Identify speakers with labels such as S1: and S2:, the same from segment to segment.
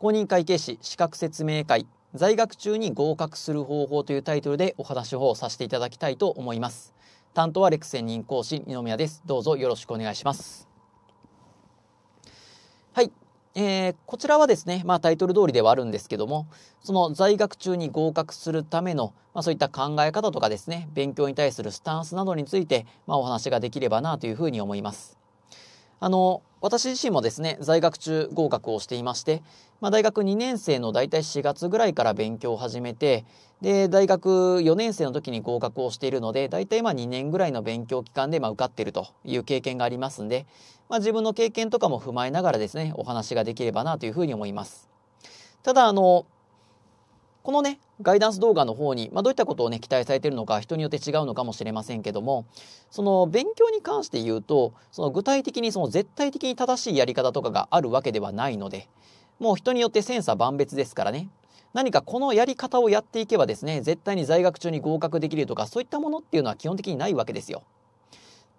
S1: 公認会計士資格説明会在学中に合格する方法というタイトルでお話をさせていただきたいと思います担当はレクセン任講師二宮ですどうぞよろしくお願いしますはい、えー、こちらはですねまあタイトル通りではあるんですけどもその在学中に合格するためのまあ、そういった考え方とかですね勉強に対するスタンスなどについてまあ、お話ができればなというふうに思いますあの私自身もですね、在学中合格をしていまして、まあ、大学2年生の大体4月ぐらいから勉強を始めて、で、大学4年生の時に合格をしているので、大体まあ2年ぐらいの勉強期間でま受かっているという経験がありますんで、まあ、自分の経験とかも踏まえながらですね、お話ができればなというふうに思います。ただ、あの、このね、ガイダンス動画の方に、まあ、どういったことをね、期待されているのか、人によって違うのかもしれませんけども、その勉強に関して言うと、その具体的にその絶対的に正しいやり方とかがあるわけではないので、もう人によって千差万別ですからね。何かこのやり方をやっていけばですね、絶対に在学中に合格できるとか、そういったものっていうのは基本的にないわけですよ。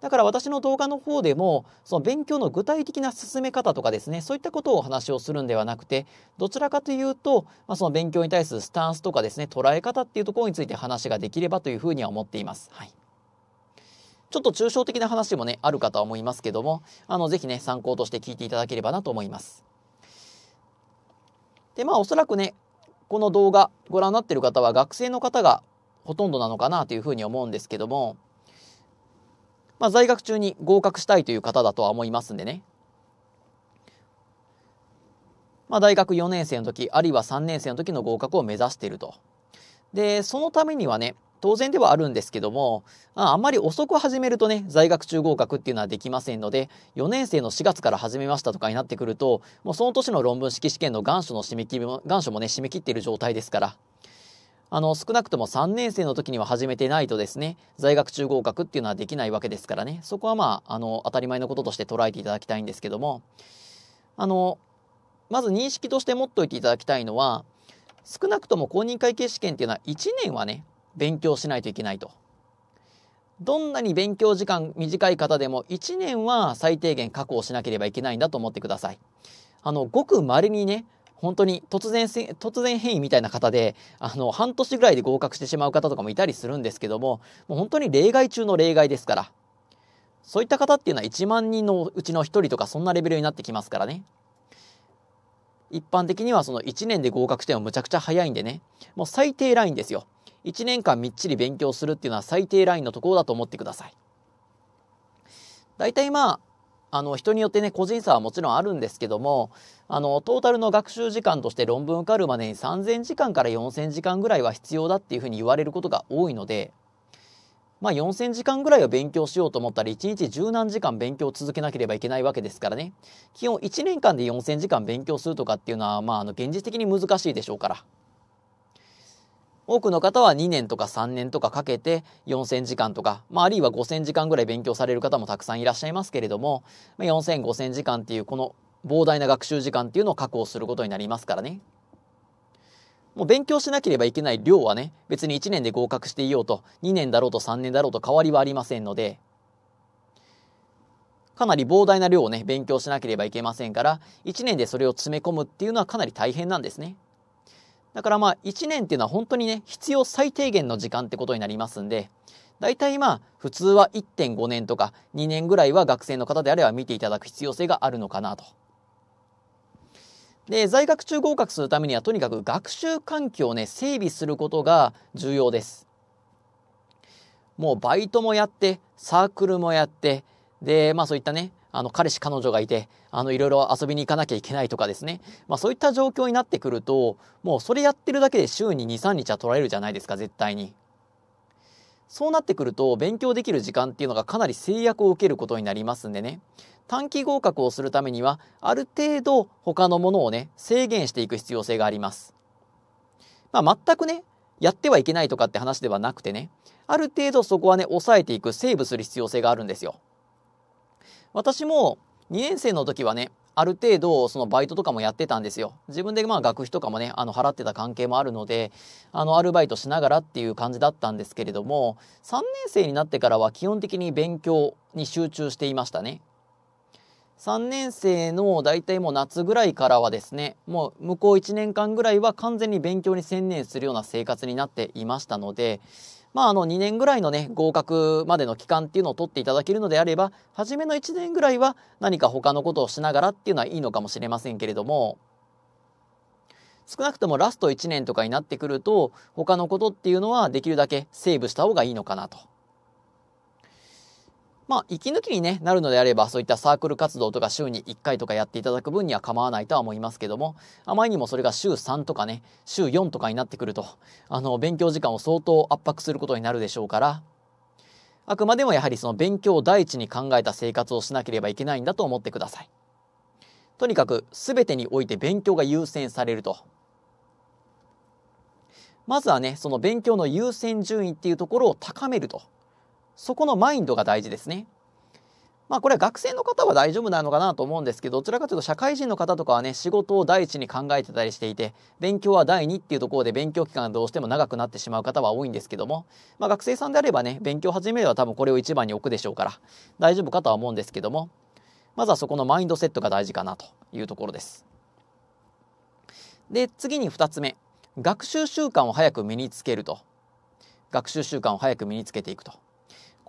S1: だから私の動画の方でもその勉強の具体的な進め方とかですねそういったことをお話をするんではなくてどちらかというと、まあ、その勉強に対するスタンスとかですね捉え方っていうところについて話ができればというふうには思っています。はいちょっと抽象的な話もね、あるかとは思いますけども、あの、ぜひね、参考として聞いていただければなと思います。で、まあ、おそらくね、この動画ご覧になっている方は学生の方がほとんどなのかなというふうに思うんですけども、まあ、在学中に合格したいという方だとは思いますんでね。まあ、大学4年生の時、あるいは3年生の時の合格を目指していると。で、そのためにはね、当然ではあるんですけども、あんまり遅く始めるとね、在学中合格っていうのはできませんので、4年生の4月から始めましたとかになってくると、もうその年の論文式試験の願書の締め切りも、願書もね、締め切っている状態ですから、あの、少なくとも3年生の時には始めてないとですね、在学中合格っていうのはできないわけですからね、そこはまあ、あの、当たり前のこととして捉えていただきたいんですけども、あの、まず認識として持っておいていただきたいのは、少なくとも公認会計試験っていうのは1年はね、勉強しないといけないと。どんなに勉強時間短い方でも1年は最低限確保しなければいけないんだと思ってください。あの、ごく稀にね、本当に突然、突然変異みたいな方で、あの、半年ぐらいで合格してしまう方とかもいたりするんですけども、もう本当に例外中の例外ですから、そういった方っていうのは1万人のうちの1人とかそんなレベルになってきますからね。一般的にはその1年で合格点はむちゃくちゃ早いんでね、もう最低ラインですよ。1年間みっちり勉強するっていうのは最低ラインのところだと思ってください。大体まあ、あの、人によってね、個人差はもちろんあるんですけども、あの、トータルの学習時間として論文受かるまでに3000時間から4000時間ぐらいは必要だっていうふうに言われることが多いので、まあ4000時間ぐらいは勉強しようと思ったら1日十何時間勉強を続けなければいけないわけですからね。基本1年間で4000時間勉強するとかっていうのは、まああの現実的に難しいでしょうから。多くの方は2年とか3年とかかけて4000時間とか、まあ、あるいは5000時間ぐらい勉強される方もたくさんいらっしゃいますけれども、まあ、4000、5000時間っていうこの膨大な学習時間っていうのを確保することになりますからね。もう勉強しなければいけない量はね、別に1年で合格していようと、2年だろうと3年だろうと変わりはありませんので、かなり膨大な量をね、勉強しなければいけませんから、1年でそれを詰め込むっていうのはかなり大変なんですね。だからまあ1年っていうのは本当にね、必要最低限の時間ってことになりますんで、大体まあ普通は1.5年とか2年ぐらいは学生の方であれば見ていただく必要性があるのかなと。で、在学中合格するためにはとにかく学習環境をね、整備することが重要です。もうバイトもやって、サークルもやって、で、まあそういったね、あの、彼氏彼女がいて、あの、いろいろ遊びに行かなきゃいけないとかですね。まあそういった状況になってくると、もうそれやってるだけで週に2、3日は取られるじゃないですか、絶対に。そうなってくると、勉強できる時間っていうのがかなり制約を受けることになりますんでね。短期合格をするためには、ある程度他のものをね、制限していく必要性があります。まあ全くね、やってはいけないとかって話ではなくてね、ある程度そこはね、抑えていく、セーブする必要性があるんですよ。私も2年生の時はね、ある程度そのバイトとかもやってたんですよ。自分でまあ学費とかもね、あの払ってた関係もあるので、あのアルバイトしながらっていう感じだったんですけれども、3年生になってからは基本的に勉強に集中していましたね。3年生の大体もう夏ぐらいからはですね、もう向こう1年間ぐらいは完全に勉強に専念するような生活になっていましたので、まあ、あの2年ぐらいのね合格までの期間っていうのを取っていただけるのであれば初めの1年ぐらいは何か他のことをしながらっていうのはいいのかもしれませんけれども少なくともラスト1年とかになってくると他のことっていうのはできるだけセーブした方がいいのかなと。まあ、息抜きに、ね、なるのであれば、そういったサークル活動とか週に1回とかやっていただく分には構わないとは思いますけども、あまりにもそれが週3とかね、週4とかになってくると、あの、勉強時間を相当圧迫することになるでしょうから、あくまでもやはりその勉強を第一に考えた生活をしなければいけないんだと思ってください。とにかく全てにおいて勉強が優先されると。まずはね、その勉強の優先順位っていうところを高めると。そこのマインドが大事ですね。まあこれは学生の方は大丈夫なのかなと思うんですけど、どちらかというと社会人の方とかはね、仕事を第一に考えてたりしていて、勉強は第二っていうところで勉強期間がどうしても長くなってしまう方は多いんですけども、まあ学生さんであればね、勉強始めれば多分これを一番に置くでしょうから、大丈夫かとは思うんですけども、まずはそこのマインドセットが大事かなというところです。で、次に2つ目。学習習慣を早く身につけると。学習習慣を早く身につけていくと。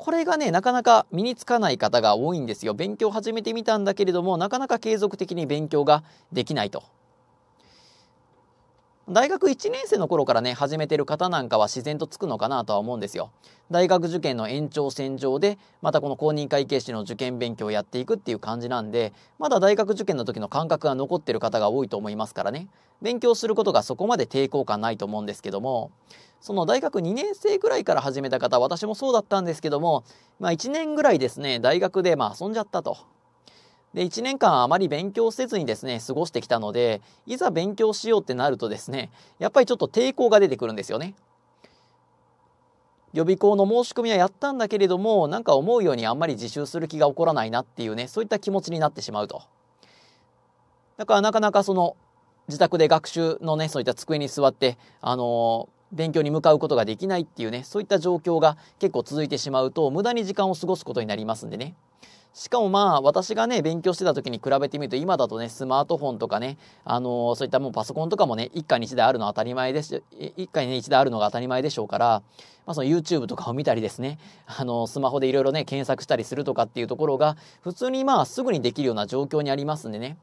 S1: これがね、なかなか身につかない方が多いんですよ。勉強始めてみたんだけれども、なかなか継続的に勉強ができないと大学1年生の頃からね、始めてる方なんかは自然とつくのかなとは思うんですよ。大学受験の延長線上で、またこの公認会計士の受験勉強をやっていくっていう感じなんで、まだ大学受験の時の感覚が残ってる方が多いと思いますからね、勉強することがそこまで抵抗感ないと思うんですけども、その大学2年生ぐらいから始めた方、私もそうだったんですけども、まあ1年ぐらいですね、大学でまあ遊んじゃったと。で、1年間あまり勉強せずにですね、過ごしてきたので、いざ勉強しようってなるとですね、やっぱりちょっと抵抗が出てくるんですよね。予備校の申し込みはやったんだけれども、なんか思うようにあんまり自習する気が起こらないなっていうね、そういった気持ちになってしまうと。だからなかなかその、自宅で学習のね、そういった机に座って、あのー勉強に向かうことができないっていうね、そういった状況が結構続いてしまうと、無駄に時間を過ごすことになりますんでね。しかもまあ、私がね、勉強してた時に比べてみると、今だとね、スマートフォンとかね、あのー、そういったもうパソコンとかもね、一家に一台あるのは当たり前です、一家に一台あるのが当たり前でしょうから、まあその YouTube とかを見たりですね、あのー、スマホでいろいろね、検索したりするとかっていうところが、普通にまあ、すぐにできるような状況にありますんでね。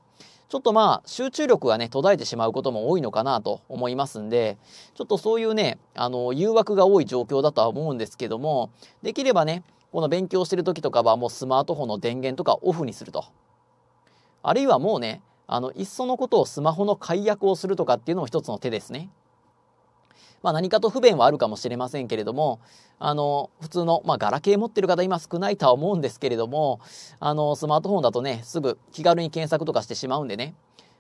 S1: ちょっとまあ集中力がね途絶えてしまうことも多いのかなと思いますんでちょっとそういうねあの誘惑が多い状況だとは思うんですけどもできればねこの勉強してる時とかはもうスマートフォンの電源とかオフにするとあるいはもうねあのいっそのことをスマホの解約をするとかっていうのも一つの手ですね。まあ、何かと不便はあるかもしれませんけれども、あの、普通の、まあ、ガラケー持ってる方今少ないとは思うんですけれども、あの、スマートフォンだとね、すぐ気軽に検索とかしてしまうんでね、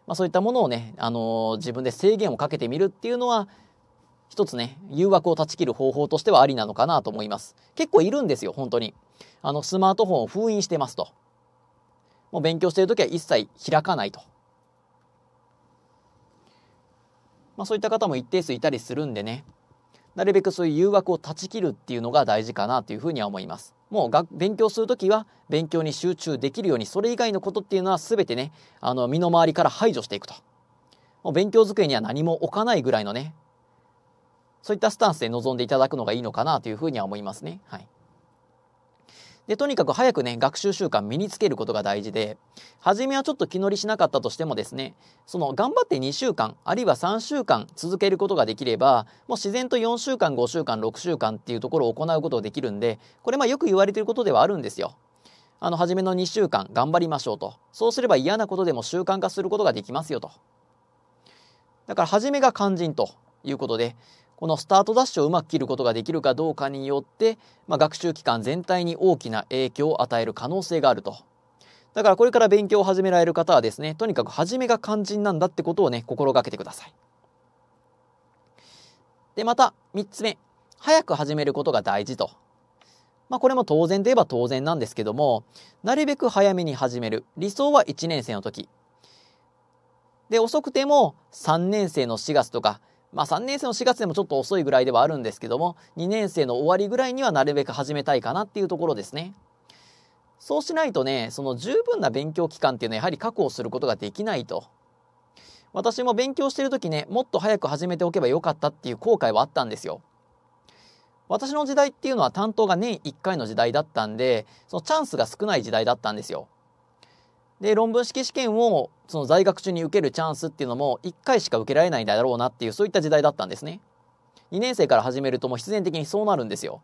S1: まあ、そういったものをね、あの、自分で制限をかけてみるっていうのは、一つね、誘惑を断ち切る方法としてはありなのかなと思います。結構いるんですよ、本当に。あの、スマートフォンを封印してますと。もう勉強してるときは一切開かないと。まあ、そういった方も一定数いたりするんでねなるべくそういう誘惑を断ち切るっていうのが大事かなというふうには思います。もう勉強する時は勉強に集中できるようにそれ以外のことっていうのは全てねあの身の回りから排除していくともう勉強机には何も置かないぐらいのねそういったスタンスで臨んでいただくのがいいのかなというふうには思いますね。はいで、とにかく早くね、学習習慣身につけることが大事で、初めはちょっと気乗りしなかったとしてもですね、その頑張って2週間、あるいは3週間続けることができれば、もう自然と4週間、5週間、6週間っていうところを行うことができるんで、これまあよく言われていることではあるんですよ。あの、初めの2週間頑張りましょうと。そうすれば嫌なことでも習慣化することができますよと。だから、初めが肝心ということで、このスタートダッシュをうまく切ることができるかどうかによって、まあ、学習期間全体に大きな影響を与える可能性があると。だからこれから勉強を始められる方はですね、とにかく始めが肝心なんだってことをね、心がけてください。で、また3つ目、早く始めることが大事と。まあ、これも当然といえば当然なんですけども、なるべく早めに始める。理想は1年生の時。で、遅くても3年生の4月とかまあ3年生の4月でもちょっと遅いぐらいではあるんですけども、2年生の終わりぐらいにはなるべく始めたいかなっていうところですね。そうしないとね、その十分な勉強期間っていうのはやはり確保することができないと。私も勉強してる時ね、もっと早く始めておけばよかったっていう後悔はあったんですよ。私の時代っていうのは担当が年1回の時代だったんで、そのチャンスが少ない時代だったんですよ。で、論文式試験をその在学中に受けるチャンスっていうのも1回しか受けられないだろうなっていうそういった時代だったんですね。2年生から始めるともう必然的にそうなるんですよ。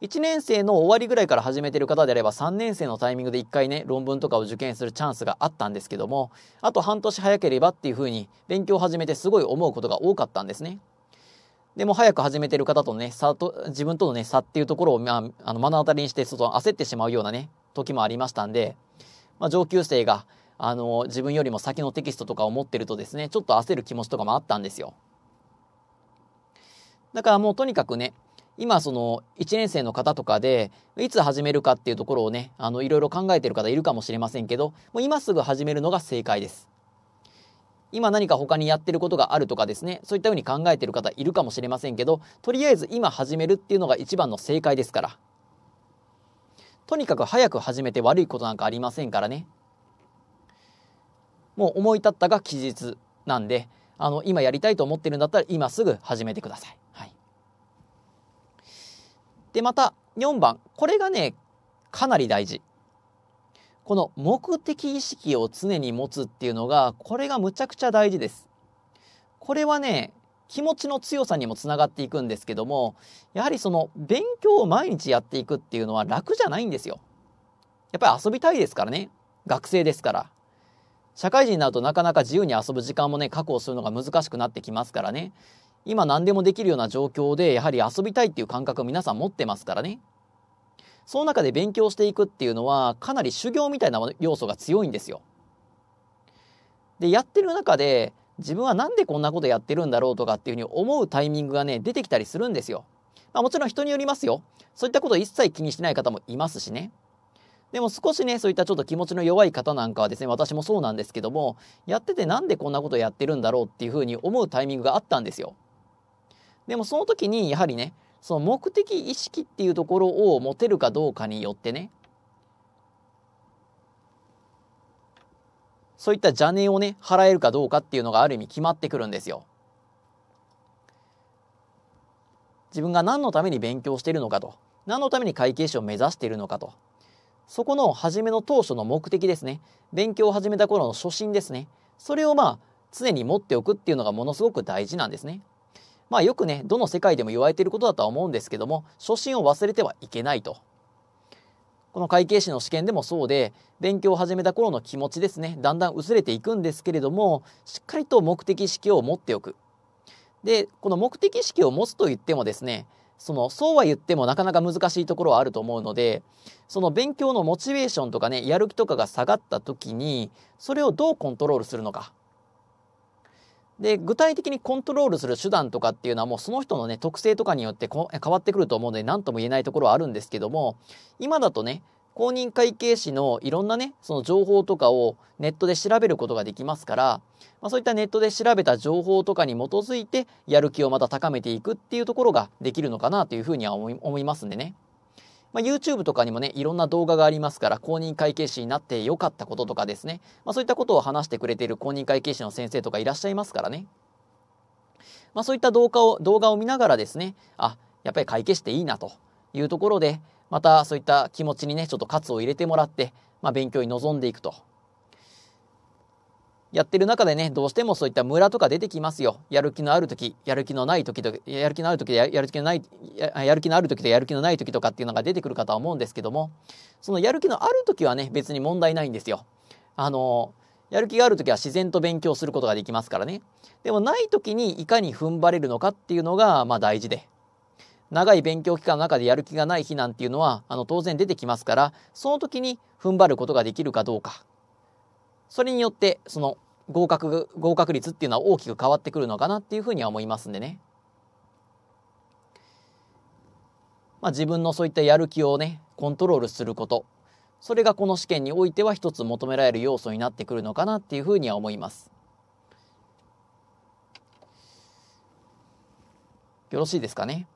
S1: 1年生の終わりぐらいから始めてる方であれば3年生のタイミングで1回ね論文とかを受験するチャンスがあったんですけどもあと半年早ければっていうふうに勉強を始めてすごい思うことが多かったんですね。でも早く始めてる方とね差と自分とのね差っていうところを、まあ、あの目の当たりにしてちょっと焦ってしまうようなね時もありましたんで、まあ、上級生が、あの、自分よりも先のテキストとかを持ってるとですね、ちょっと焦る気持ちとかもあったんですよ。だからもうとにかくね、今その1年生の方とかで、いつ始めるかっていうところをね、あの、いろいろ考えてる方いるかもしれませんけど、もう今すぐ始めるのが正解です。今何か他にやってることがあるとかですね、そういったように考えてる方いるかもしれませんけど、とりあえず今始めるっていうのが一番の正解ですから。とにかく早く始めて悪いことなんかありませんからねもう思い立ったが期日なんであの今やりたいと思ってるんだったら今すぐ始めてください、はい、でまた4番これがねかなり大事この目的意識を常に持つっていうのがこれがむちゃくちゃ大事ですこれはね気持ちの強さにもつながっていくんですけどもやはりその勉強を毎日やっていくっていうのは楽じゃないんですよ。やっぱり遊びたいですからね学生ですから社会人になるとなかなか自由に遊ぶ時間もね確保するのが難しくなってきますからね今何でもできるような状況でやはり遊びたいっていう感覚を皆さん持ってますからねその中で勉強していくっていうのはかなり修行みたいな要素が強いんですよ。でやってる中で自分は何でこんなことやってるんだろうとかっていうふうに思うタイミングがね、出てきたりするんですよ。まあ、もちろん人によりますよ。そういったことを一切気にしてない方もいますしね。でも少しね、そういったちょっと気持ちの弱い方なんかはですね、私もそうなんですけども、やっててなんでこんなことやってるんだろうっていうふうに思うタイミングがあったんですよ。でもその時にやはりね、その目的意識っていうところを持てるかどうかによってね、そういった邪念をね、払えるかどうかっていうのがある意味決まってくるんですよ。自分が何のために勉強しているのかと、何のために会計士を目指しているのかと、そこの初めの当初の目的ですね、勉強を始めた頃の初心ですね、それをまあ、常に持っておくっていうのがものすごく大事なんですね。まあよくね、どの世界でも言われていることだとは思うんですけども、初心を忘れてはいけないと。この会計士の試験でもそうで勉強を始めた頃の気持ちですねだんだん薄れていくんですけれどもしっかりと目的意識を持っておくでこの目的意識を持つといってもですねそのそうは言ってもなかなか難しいところはあると思うのでその勉強のモチベーションとかねやる気とかが下がった時にそれをどうコントロールするのかで、具体的にコントロールする手段とかっていうのはもうその人のね、特性とかによって変わってくると思うので何とも言えないところはあるんですけども、今だとね、公認会計士のいろんなね、その情報とかをネットで調べることができますから、まあ、そういったネットで調べた情報とかに基づいてやる気をまた高めていくっていうところができるのかなというふうには思いますんでね。まあ、YouTube とかにもね、いろんな動画がありますから、公認会計士になってよかったこととかですね、まあ、そういったことを話してくれている公認会計士の先生とかいらっしゃいますからね。まあ、そういった動画を動画を見ながらですね、あ、やっぱり会計士っていいなというところで、またそういった気持ちにね、ちょっと喝を入れてもらって、まあ、勉強に臨んでいくとやってる中でね、どうしてもそういったムラとか出てきますよ。やる気のある時、やる気のない時と、やる気のある時ややる気のないや、やる気のある時とやる気のない時とかっていうのが出てくるかとは思うんですけども、そのやる気のある時はね、別に問題ないんですよ。あの、やる気がある時は自然と勉強することができますからね。でもない時にいかに踏ん張れるのかっていうのが、まあ大事で。長い勉強期間の中でやる気がない日なんていうのは、あの、当然出てきますから、その時に踏ん張ることができるかどうか。それによってその合格合格率っていうのは大きく変わってくるのかなっていうふうには思いますんでね。まあ、自分のそういったやる気をねコントロールすることそれがこの試験においては一つ求められる要素になってくるのかなっていうふうには思います。よろしいですかね。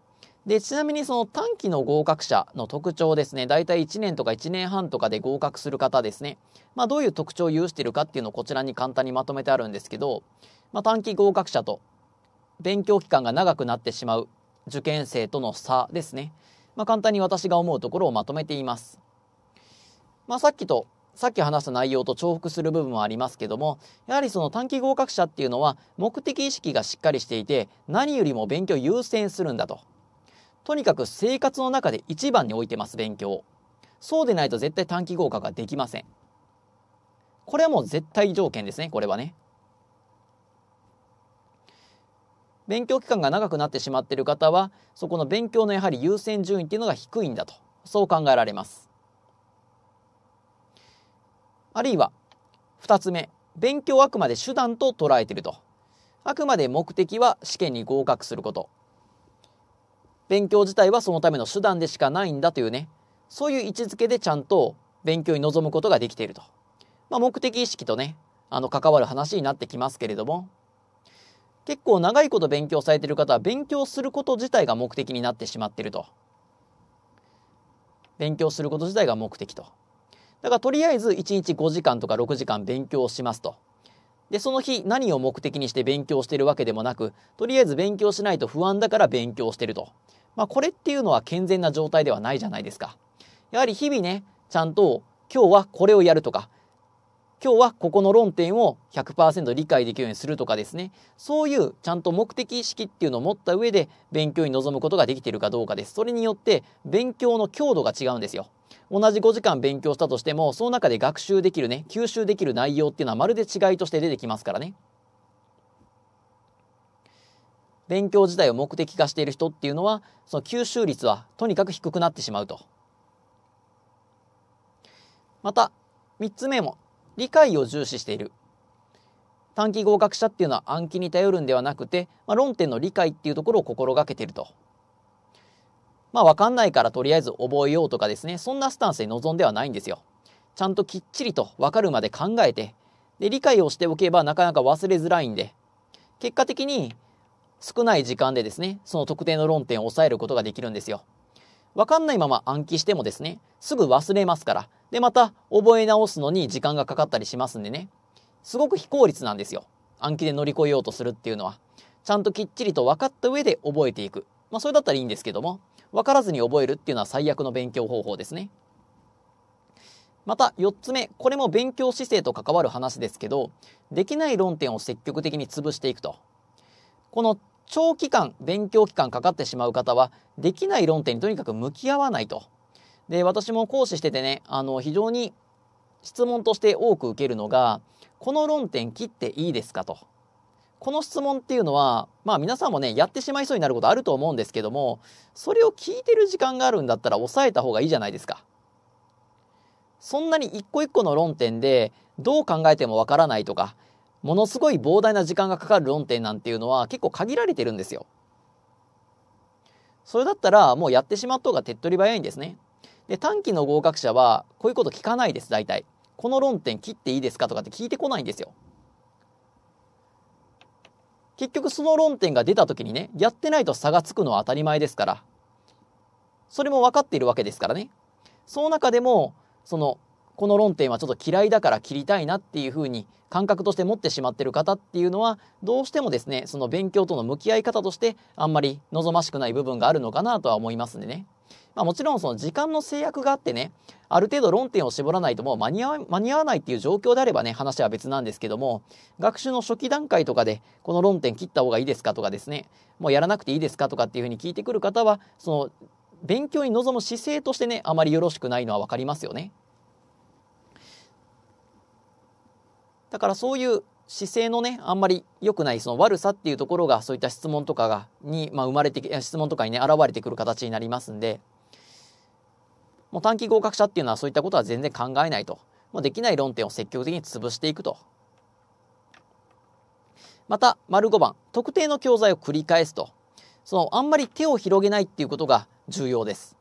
S1: で、ちなみにその短期の合格者の特徴ですね、大体1年とか1年半とかで合格する方ですね、まあどういう特徴を有しているかっていうのをこちらに簡単にまとめてあるんですけど、まあ短期合格者と勉強期間が長くなってしまう受験生との差ですね、まあ簡単に私が思うところをまとめています。まあさっきとさっき話した内容と重複する部分もありますけども、やはりその短期合格者っていうのは目的意識がしっかりしていて、何よりも勉強優先するんだと。とにかく生活の中で一番に置いてます勉強そうでないと絶対短期合格ができませんこれはもう絶対条件ですねこれはね勉強期間が長くなってしまっている方はそこの勉強のやはり優先順位っていうのが低いんだとそう考えられますあるいは2つ目勉強をあくまで手段と捉えているとあくまで目的は試験に合格すること勉強自体はそのための手段でしかないんだというねそういう位置づけでちゃんと勉強に臨むことができていると、まあ、目的意識とねあの関わる話になってきますけれども結構長いこと勉強されている方は勉強すること自体が目的になってしまっていると勉強すること自体が目的とだからとりあえず1日5時間とか6時間勉強しますとでその日何を目的にして勉強してるわけでもなくとりあえず勉強しないと不安だから勉強してると、まあ、これっていうのは健全な状態ではないじゃないですかやはり日々ねちゃんと今日はこれをやるとか今日はここの論点を100%理解できるようにするとかですねそういうちゃんと目的意識っていうのを持った上で勉強に臨むことができているかどうかですそれによって勉強の強度が違うんですよ同じ5時間勉強したとしてもその中で学習できるね吸収できる内容っていうのはまるで違いとして出てきますからね勉強自体を目的化している人っていうのはその吸収率はとにかく低くなってしまうとまた3つ目も理解を重視している短期合格者っていうのは暗記に頼るんではなくて、まあ、論点の理解っていうところを心がけているとまあ、わかんないからとりあえず覚えようとかですね、そんなスタンスで臨んではないんですよ。ちゃんときっちりとわかるまで考えて、で、理解をしておけばなかなか忘れづらいんで、結果的に少ない時間でですね、その特定の論点を抑えることができるんですよ。わかんないまま暗記してもですね、すぐ忘れますから、で、また覚え直すのに時間がかかったりしますんでね、すごく非効率なんですよ。暗記で乗り越えようとするっていうのは。ちゃんときっちりと分かった上で覚えていく。まあ、それだったらいいんですけども、分からずに覚えるっていうのは最悪の勉強方法ですね。また4つ目、これも勉強姿勢と関わる話ですけど、できない論点を積極的に潰していくと。この長期間、勉強期間かかってしまう方は、できない論点にとにかく向き合わないと。で、私も講師しててね、あの、非常に質問として多く受けるのが、この論点切っていいですかと。この質問っていうのは、まあ皆さんもね、やってしまいそうになることあると思うんですけども、それを聞いてる時間があるんだったら抑えた方がいいじゃないですか。そんなに一個一個の論点で、どう考えてもわからないとか、ものすごい膨大な時間がかかる論点なんていうのは結構限られてるんですよ。それだったらもうやってしまった方が手っ取り早いんですね。で、短期の合格者はこういうこと聞かないです、大体。この論点切っていいですかとかって聞いてこないんですよ。結局その論点が出た時にね、やってないと差がつくのは当たり前ですから、それも分かっているわけですからね。その中でも、そのこの論点はちょっと嫌いだから切りたいなっていうふうに感覚として持ってしまってる方っていうのはどうしてもですねその勉強との向き合い方としてあんまり望ましくない部分があるのかなとは思いますんでね。まあ、もちろんその時間の制約があってねある程度論点を絞らないともう間に合わないっていう状況であればね話は別なんですけども学習の初期段階とかでこの論点切った方がいいですかとかですねもうやらなくていいですかとかっていうふうに聞いてくる方はその勉強に臨む姿勢としてねあまりよろしくないのは分かりますよね。だからそういう姿勢のね、あんまり良くないその悪さっていうところが、そういった質問とかが、に、まあ、生まれて、質問とかにね、現れてくる形になりますんで、もう短期合格者っていうのはそういったことは全然考えないと。もうできない論点を積極的に潰していくと。また、丸5番、特定の教材を繰り返すと。その、あんまり手を広げないっていうことが重要です。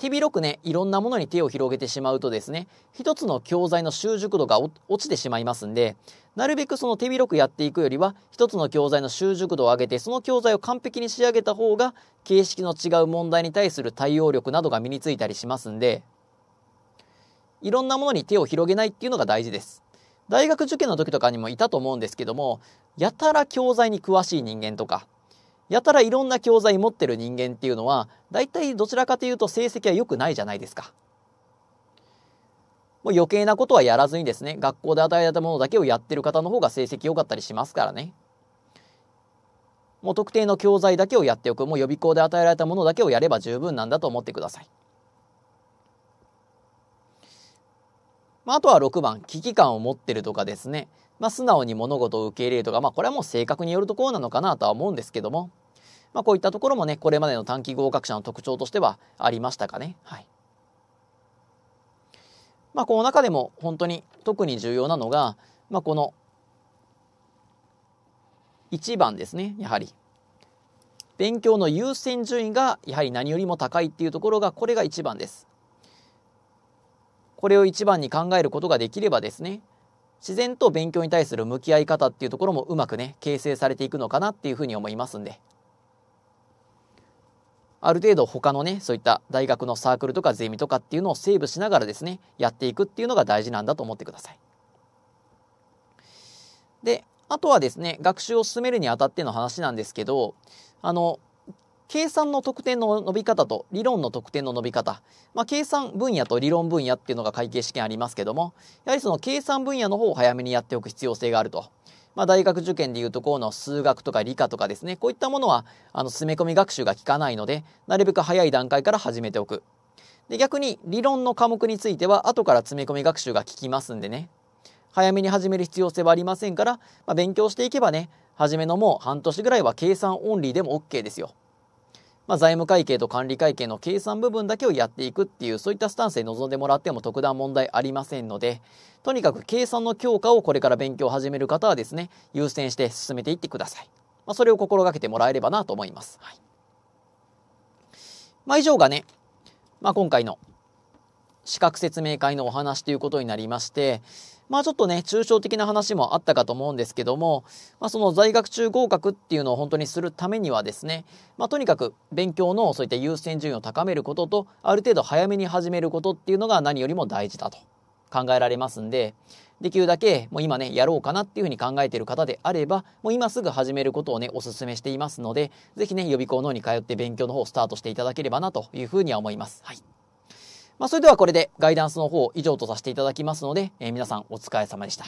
S1: 手広くね、いろんなものに手を広げてしまうとですね、一つの教材の習熟度が落ちてしまいますんで、なるべくその手広くやっていくよりは、一つの教材の習熟度を上げて、その教材を完璧に仕上げた方が、形式の違う問題に対する対応力などが身についたりしますんで、いろんなものに手を広げないっていうのが大事です。大学受験の時とかにもいたと思うんですけども、やたら教材に詳しい人間とか、やたらいろんな教材持ってる人間っていうのは大体どちらかというと成績は良くないじゃないですか。もう余計なことはやらずにですね学校で与えられたものだけをやってる方の方が成績良かったりしますからね。もう特定の教材だけをやっておくもう予備校で与えられたものだけをやれば十分なんだと思ってください。まあ、あとは6番危機感を持ってるとかですねまあ、素直に物事を受け入れるとか、まあ、これはもう性格によるところなのかなとは思うんですけども、まあ、こういったところもね、これまでの短期合格者の特徴としてはありましたかね。はい。まあ、この中でも本当に特に重要なのが、まあ、この1番ですね、やはり。勉強の優先順位がやはり何よりも高いっていうところが、これが1番です。これを1番に考えることができればですね、自然と勉強に対する向き合い方っていうところもうまくね形成されていくのかなっていうふうに思いますんである程度他のねそういった大学のサークルとかゼミとかっていうのをセーブしながらですねやっていくっていうのが大事なんだと思ってください。であとはですね学習を進めるにあたっての話なんですけどあの計算の得点の伸び方と理論の得点の伸び方、まあ、計算分野と理論分野っていうのが会計試験ありますけどもやはりその計算分野の方を早めにやっておく必要性があると。まあ、大学受験でいうところの数学とか理科とかですねこういったものはあの詰め込み学習が効かないのでなるべく早い段階から始めておくで逆に理論の科目については後から詰め込み学習が効きますんでね早めに始める必要性はありませんから、まあ、勉強していけばね初めのもう半年ぐらいは計算オンリーでも OK ですよ。まあ、財務会計と管理会計の計算部分だけをやっていくっていう、そういったスタンスで臨んでもらっても特段問題ありませんので、とにかく計算の強化をこれから勉強を始める方はですね、優先して進めていってください。まあ、それを心がけてもらえればなと思います。はい。まあ、以上がね、まあ、今回の資格説明会のお話ということになりまして、まあちょっとね、抽象的な話もあったかと思うんですけども、まあその在学中合格っていうのを本当にするためにはですね、まあとにかく勉強のそういった優先順位を高めることと、ある程度早めに始めることっていうのが何よりも大事だと考えられますんで、できるだけもう今ね、やろうかなっていうふうに考えている方であれば、もう今すぐ始めることをね、お勧めしていますので、ぜひね、予備校の方に通って勉強の方をスタートしていただければなというふうには思います。はい。まあ、それではこれでガイダンスの方以上とさせていただきますので、えー、皆さんお疲れ様でした。